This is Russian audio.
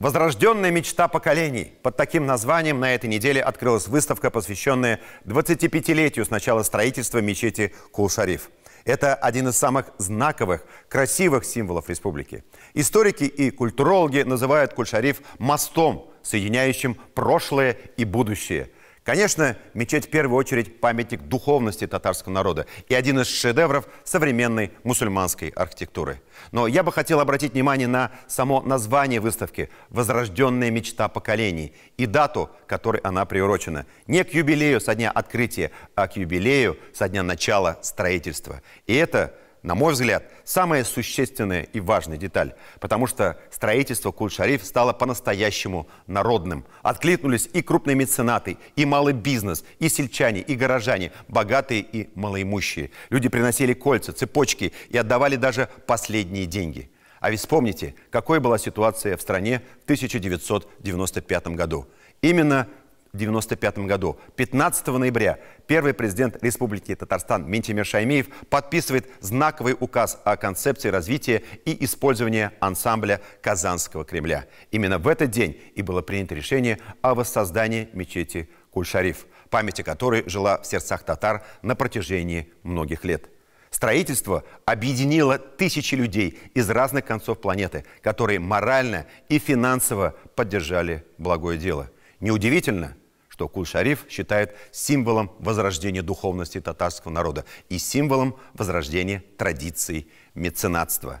Возрожденная мечта поколений. Под таким названием на этой неделе открылась выставка, посвященная 25-летию с начала строительства мечети Кул-Шариф. Это один из самых знаковых, красивых символов республики. Историки и культурологи называют Кул-Шариф мостом, соединяющим прошлое и будущее – Конечно, мечеть в первую очередь памятник духовности татарского народа и один из шедевров современной мусульманской архитектуры. Но я бы хотел обратить внимание на само название выставки «Возрожденная мечта поколений» и дату, которой она приурочена. Не к юбилею со дня открытия, а к юбилею со дня начала строительства. И это на мой взгляд, самая существенная и важная деталь, потому что строительство Куль-Шариф стало по-настоящему народным. Откликнулись и крупные меценаты, и малый бизнес, и сельчане, и горожане, богатые и малоимущие. Люди приносили кольца, цепочки и отдавали даже последние деньги. А ведь вспомните, какой была ситуация в стране в 1995 году. Именно 1995 году. 15 ноября первый президент Республики Татарстан Ментимир Шаймиев подписывает знаковый указ о концепции развития и использования ансамбля Казанского Кремля. Именно в этот день и было принято решение о воссоздании мечети Кульшариф, память о которой жила в сердцах татар на протяжении многих лет. Строительство объединило тысячи людей из разных концов планеты, которые морально и финансово поддержали благое дело. Неудивительно, что Куль-Шариф считает символом возрождения духовности татарского народа и символом возрождения традиций меценатства.